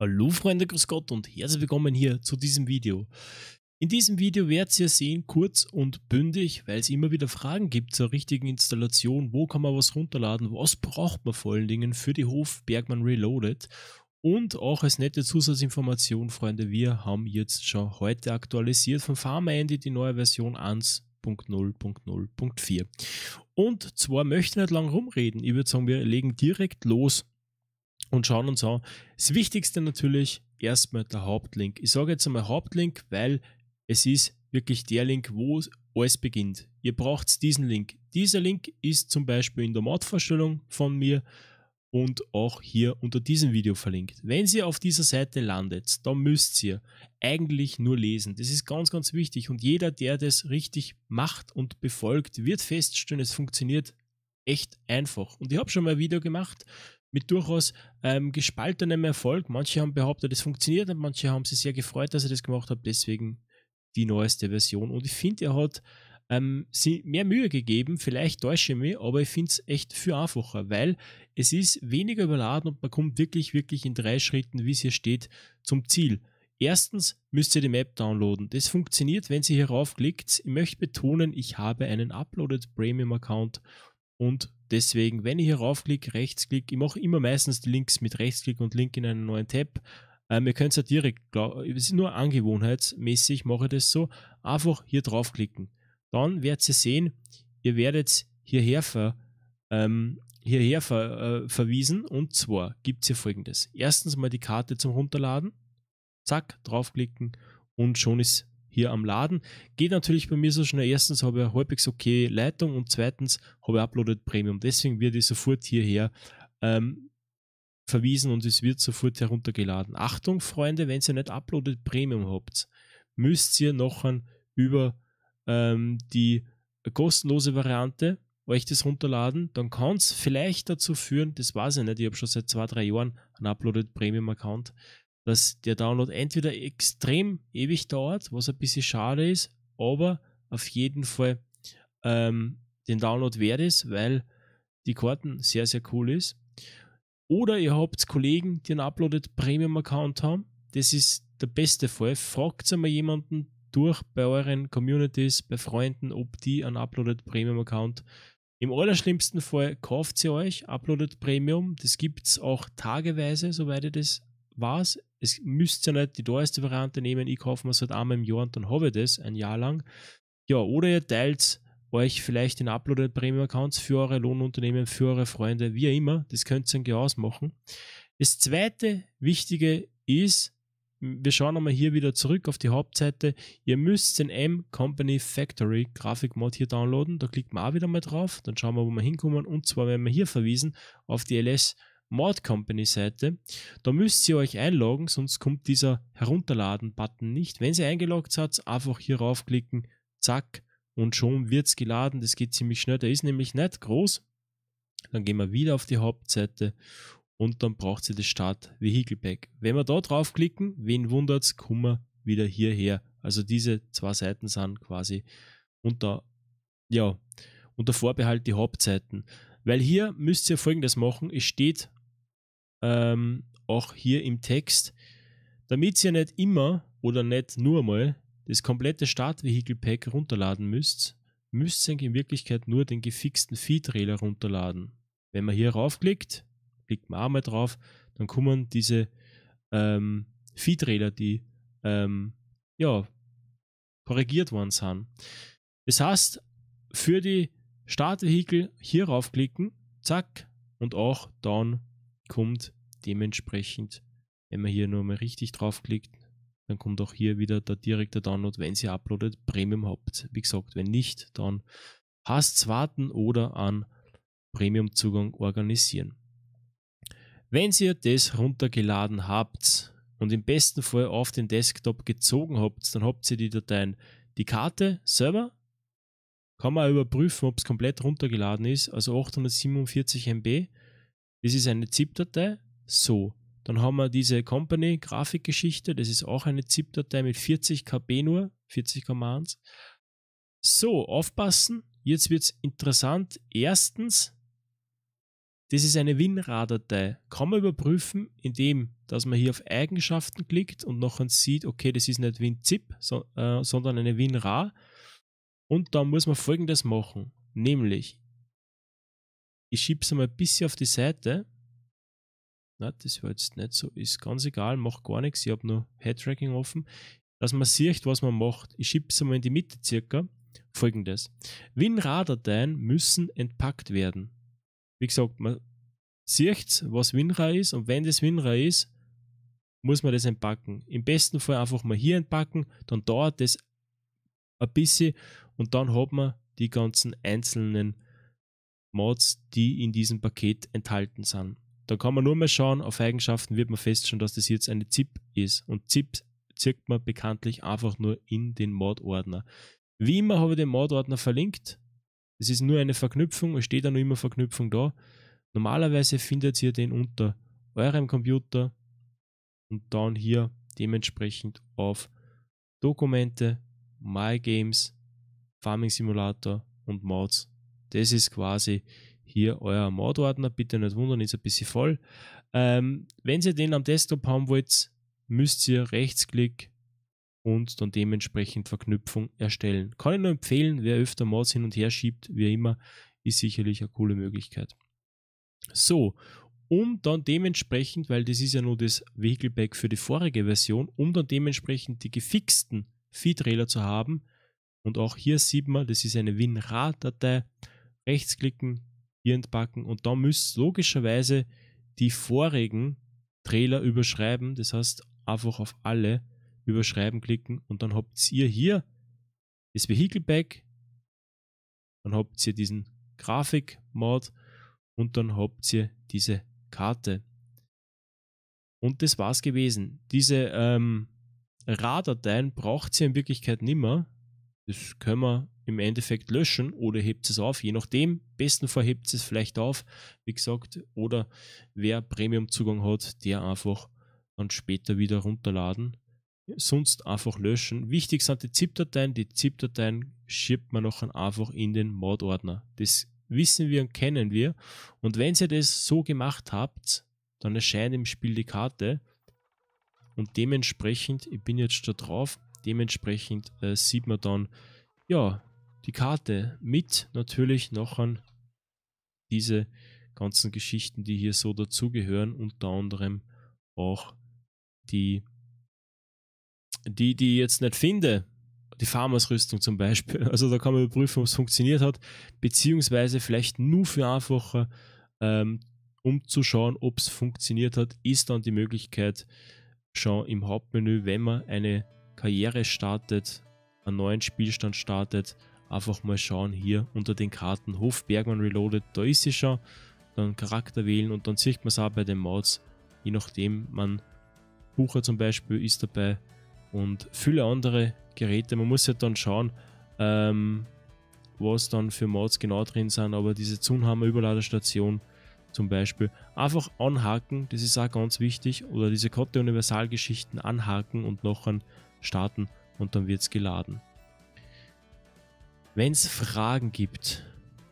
Hallo Freunde, grüß Gott und herzlich willkommen hier zu diesem Video. In diesem Video werdet ihr sehen, kurz und bündig, weil es immer wieder Fragen gibt zur richtigen Installation, wo kann man was runterladen, was braucht man vor allen Dingen für die Hof Bergmann Reloaded und auch als nette Zusatzinformation, Freunde, wir haben jetzt schon heute aktualisiert von Pharma die neue Version 1.0.0.4. Und zwar möchte ich nicht lange rumreden. Ich würde sagen, wir legen direkt los und schauen uns an. Das Wichtigste natürlich erstmal der Hauptlink. Ich sage jetzt einmal Hauptlink, weil es ist wirklich der Link, wo alles beginnt. Ihr braucht diesen Link. Dieser Link ist zum Beispiel in der Mod-Vorstellung von mir und auch hier unter diesem Video verlinkt. Wenn ihr auf dieser Seite landet, dann müsst ihr eigentlich nur lesen. Das ist ganz, ganz wichtig und jeder, der das richtig macht und befolgt, wird feststellen, es funktioniert echt einfach. Und ich habe schon mal ein Video gemacht mit durchaus ähm, gespaltenem Erfolg. Manche haben behauptet, es funktioniert und manche haben sich sehr gefreut, dass er das gemacht hat. Deswegen die neueste Version. Und ich finde, er hat ähm, mehr Mühe gegeben. Vielleicht täusche ich mich, aber ich finde es echt viel einfacher, weil es ist weniger überladen und man kommt wirklich, wirklich in drei Schritten, wie es hier steht, zum Ziel. Erstens müsst ihr die Map downloaden. Das funktioniert, wenn ihr hier raufklickt. Ich möchte betonen, ich habe einen Uploaded Premium Account. Und deswegen, wenn ich hier raufklicke, rechtsklick, ich mache immer meistens die Links mit rechtsklick und Link in einen neuen Tab. Ähm, ihr könnt es ja direkt, es ist nur angewohnheitsmäßig, mache ich das so, einfach hier draufklicken. Dann werdet ihr sehen, ihr werdet hierher, ver, ähm, hierher ver, äh, verwiesen und zwar gibt es hier folgendes. Erstens mal die Karte zum Runterladen, zack, draufklicken und schon ist hier am Laden. Geht natürlich bei mir so schnell. Erstens habe ich halbwegs okay Leitung und zweitens habe ich uploaded Premium. Deswegen wird ich sofort hierher ähm, verwiesen und es wird sofort heruntergeladen. Achtung, Freunde, wenn ihr nicht uploaded Premium habt, müsst ihr noch über ähm, die kostenlose Variante euch das runterladen, dann kann es vielleicht dazu führen, das weiß ich nicht, ich habe schon seit zwei, drei Jahren einen Uploaded Premium Account, dass der Download entweder extrem ewig dauert, was ein bisschen schade ist, aber auf jeden Fall ähm, den Download wert ist, weil die Karten sehr, sehr cool ist. Oder ihr habt Kollegen, die einen Uploaded Premium Account haben. Das ist der beste Fall. Fragt einmal jemanden durch bei euren Communities, bei Freunden, ob die einen Uploaded Premium Account im allerschlimmsten Fall kauft sie euch, uploadet Premium. Das gibt es auch tageweise, soweit ich das was, es müsst ja nicht die teuerste Variante nehmen, ich kaufe mir es halt einmal im Jahr und dann habe ich das ein Jahr lang. Ja, oder ihr teilt euch vielleicht in Uploaded Premium Accounts für eure Lohnunternehmen, für eure Freunde, wie immer. Das könnt ihr dann ausmachen. Das zweite Wichtige ist, wir schauen nochmal hier wieder zurück auf die Hauptseite. Ihr müsst den M Company Factory Grafikmod hier downloaden. Da klickt man auch wieder mal drauf. Dann schauen wir, wo wir hinkommen. Und zwar werden wir hier verwiesen auf die LS Mord Company Seite. Da müsst ihr euch einloggen, sonst kommt dieser Herunterladen-Button nicht. Wenn ihr eingeloggt seid, einfach hier raufklicken, zack, und schon wird es geladen. Das geht ziemlich schnell. Der ist nämlich nicht groß. Dann gehen wir wieder auf die Hauptseite und dann braucht ihr das Start Vehicle Pack. Wenn wir da draufklicken, wen wundert es, kommen wir wieder hierher. Also diese zwei Seiten sind quasi unter, ja, unter Vorbehalt die Hauptseiten. Weil hier müsst ihr folgendes machen. Es steht ähm, auch hier im Text, damit ihr nicht immer oder nicht nur mal das komplette Startvehikel-Pack runterladen müsst, müsst ihr in Wirklichkeit nur den gefixten Feed-Trailer runterladen. Wenn man hier raufklickt, klickt man auch mal drauf, dann kommen diese ähm, Feed-Trailer, die ähm, ja, korrigiert worden sind. Das heißt, für die Startvehikel hier raufklicken, zack, und auch dann kommt. Dementsprechend, wenn man hier nur mal richtig draufklickt, dann kommt auch hier wieder der direkte Download, wenn sie uploadet, Premium habt. Wie gesagt, wenn nicht, dann hasst warten oder an Premium-Zugang organisieren. Wenn ihr das runtergeladen habt und im besten Fall auf den Desktop gezogen habt, dann habt ihr die Dateien, die Karte selber, kann man überprüfen, ob es komplett runtergeladen ist, also 847 MB, das ist eine ZIP-Datei, so. Dann haben wir diese Company-Grafikgeschichte, das ist auch eine ZIP-Datei mit 40 KB nur, 40,1. So, aufpassen, jetzt wird es interessant. Erstens, das ist eine WinRAR-Datei. Kann man überprüfen, indem dass man hier auf Eigenschaften klickt und nachher sieht, okay, das ist nicht WinZip, so, äh, sondern eine WinRAR. Und dann muss man folgendes machen, nämlich ich schiebe es einmal ein bisschen auf die Seite. Na, das war jetzt nicht so, ist ganz egal, macht gar nichts. Ich habe nur Head-Tracking offen, dass man sieht, was man macht. Ich schiebe es einmal in die Mitte circa. Folgendes: WinRAR-Dateien müssen entpackt werden. Wie gesagt, man sieht, was WinRAR ist und wenn das WinRAR ist, muss man das entpacken. Im besten Fall einfach mal hier entpacken, dann dauert das ein bisschen und dann hat man die ganzen einzelnen Mods, die in diesem Paket enthalten sind. Da kann man nur mal schauen, auf Eigenschaften wird man feststellen, dass das jetzt eine ZIP ist. Und ZIP zirkt man bekanntlich einfach nur in den Mod-Ordner. Wie immer habe ich den Mod-Ordner verlinkt. Es ist nur eine Verknüpfung, es steht da nur immer Verknüpfung da. Normalerweise findet ihr den unter eurem Computer und dann hier dementsprechend auf Dokumente, My Games, Farming Simulator und Mods das ist quasi hier euer Mordordner. Bitte nicht wundern, ist ein bisschen voll. Ähm, wenn ihr den am Desktop haben wollt, müsst ihr Rechtsklick und dann dementsprechend Verknüpfung erstellen. Kann ich nur empfehlen, wer öfter Mods hin und her schiebt, wie immer, ist sicherlich eine coole Möglichkeit. So, um dann dementsprechend, weil das ist ja nur das Vehicle Pack für die vorige Version, um dann dementsprechend die gefixten Feed-Trailer zu haben. Und auch hier sieht man, das ist eine WinRAR-Datei rechtsklicken, hier entpacken und dann müsst logischerweise die vorigen Trailer überschreiben. Das heißt, einfach auf alle überschreiben klicken und dann habt ihr hier das Vehicle Pack, dann habt ihr diesen Grafik-Mod und dann habt ihr diese Karte. Und das war's gewesen. Diese ähm, RAR-Dateien braucht ihr in Wirklichkeit nicht mehr, das können wir im Endeffekt löschen oder hebt es auf, je nachdem. Besten Fall hebt es vielleicht auf, wie gesagt, oder wer Premium-Zugang hat, der einfach dann später wieder runterladen. Sonst einfach löschen. Wichtig sind die ZIP-Dateien. Die ZIP-Dateien schiebt man nachher einfach in den Mod-Ordner. Das wissen wir und kennen wir. Und wenn ihr das so gemacht habt, dann erscheint im Spiel die Karte. Und dementsprechend, ich bin jetzt da drauf, Dementsprechend äh, sieht man dann ja die Karte mit natürlich noch an diese ganzen Geschichten, die hier so dazugehören, unter anderem auch die, die, die ich jetzt nicht finde, die Farmers-Rüstung zum Beispiel. Also da kann man überprüfen, ob es funktioniert hat, beziehungsweise vielleicht nur für einfacher, ähm, um zu schauen, ob es funktioniert hat, ist dann die Möglichkeit schon im Hauptmenü, wenn man eine Karriere startet, einen neuen Spielstand startet, einfach mal schauen hier unter den Karten Hof Bergmann Reloaded, da ist sie schon, dann Charakter wählen und dann sieht man es auch bei den Mods, je nachdem man Bucher zum Beispiel ist dabei und viele andere Geräte, man muss ja halt dann schauen, ähm, was dann für Mods genau drin sind, aber diese Zunhammer Überladestation zum Beispiel, einfach anhaken, das ist auch ganz wichtig, oder diese Kotte Universalgeschichten anhaken und noch ein starten und dann wird es geladen. Wenn es Fragen gibt,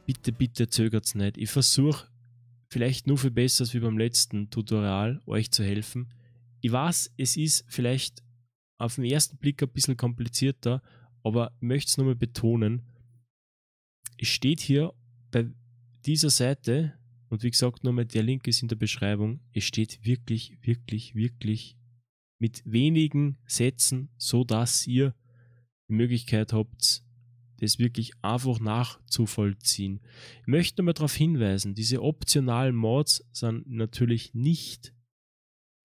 bitte, bitte zögert es nicht. Ich versuche vielleicht nur für Besseres wie beim letzten Tutorial euch zu helfen. Ich weiß, es ist vielleicht auf den ersten Blick ein bisschen komplizierter, aber ich möchte es nochmal betonen. Es steht hier bei dieser Seite, und wie gesagt, nochmal, der Link ist in der Beschreibung, es steht wirklich, wirklich, wirklich mit wenigen Sätzen, so dass ihr die Möglichkeit habt, das wirklich einfach nachzuvollziehen. Ich möchte mal darauf hinweisen, diese optionalen Mods sind natürlich nicht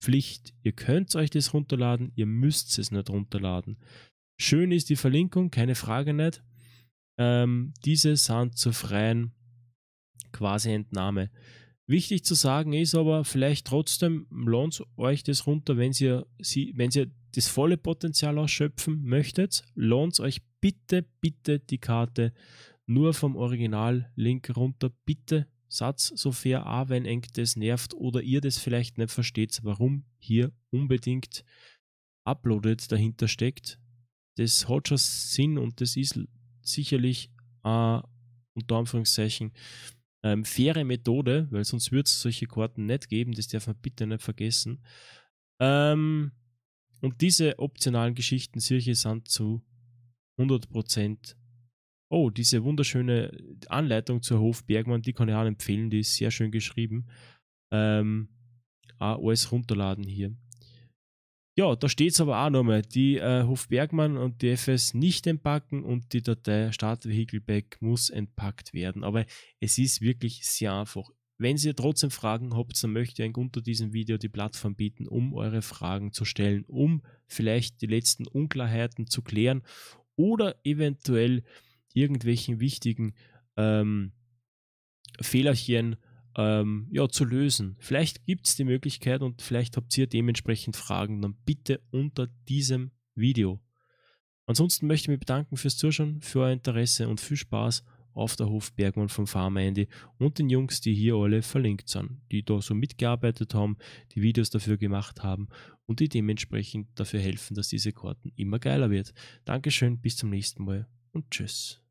Pflicht. Ihr könnt euch das runterladen, ihr müsst es nicht runterladen. Schön ist die Verlinkung, keine Frage nicht. Ähm, diese sind zur freien quasi Entnahme. Wichtig zu sagen ist aber, vielleicht trotzdem lohnt euch das runter, wenn ihr, wenn ihr das volle Potenzial ausschöpfen möchtet, lohnt euch bitte, bitte die Karte nur vom Original-Link runter. Bitte Satz so fair, auch wenn eng das nervt oder ihr das vielleicht nicht versteht, warum hier unbedingt Uploaded dahinter steckt. Das hat schon Sinn und das ist sicherlich äh, unter Anführungszeichen ähm, faire Methode, weil sonst würde es solche Karten nicht geben, das darf man bitte nicht vergessen. Ähm, und diese optionalen Geschichten, solche sind zu 100%. Oh, diese wunderschöne Anleitung zur Hof Bergmann, die kann ich auch empfehlen, die ist sehr schön geschrieben. Ähm, auch alles runterladen hier. Ja, da steht es aber auch nochmal. Die äh, Hofbergmann und die FS nicht entpacken und die Datei äh, Startvehikelback muss entpackt werden. Aber es ist wirklich sehr einfach. Wenn ihr trotzdem Fragen habt, dann möchte ich unter diesem Video die Plattform bieten, um eure Fragen zu stellen, um vielleicht die letzten Unklarheiten zu klären oder eventuell irgendwelchen wichtigen ähm, Fehlerchen zu ähm, ja, zu lösen. Vielleicht gibt es die Möglichkeit und vielleicht habt ihr dementsprechend Fragen, dann bitte unter diesem Video. Ansonsten möchte ich mich bedanken fürs Zuschauen, für euer Interesse und viel Spaß auf der Hof Bergmann vom Farm Andy und den Jungs, die hier alle verlinkt sind, die da so mitgearbeitet haben, die Videos dafür gemacht haben und die dementsprechend dafür helfen, dass diese Karten immer geiler wird. Dankeschön, bis zum nächsten Mal und tschüss.